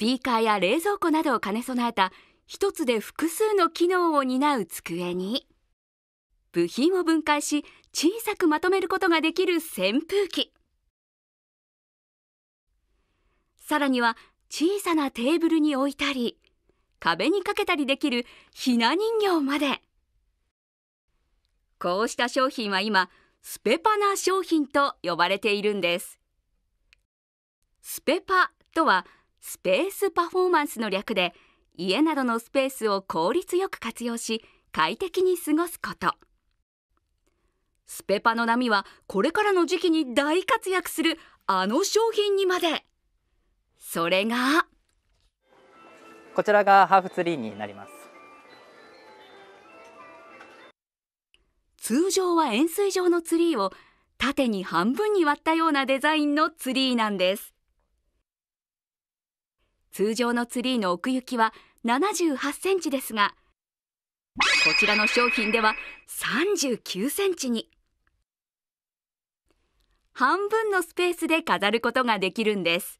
ピーカーや冷蔵庫などを兼ね備えた1つで複数の機能を担う机に部品を分解し小さくまとめることができる扇風機さらには小さなテーブルに置いたり壁にかけたりできるひな人形までこうした商品は今スペパな商品と呼ばれているんですスペパとはスペースパフォーマンスの略で家などのスペースを効率よく活用し快適に過ごすことスペパの波はこれからの時期に大活躍するあの商品にまでそれがこちらがハーフツリーになります通常は円錐状のツリーを縦に半分に割ったようなデザインのツリーなんです通常のツリーの奥行きは78センチですが、こちらの商品では39センチに。半分のスペースで飾ることができるんです。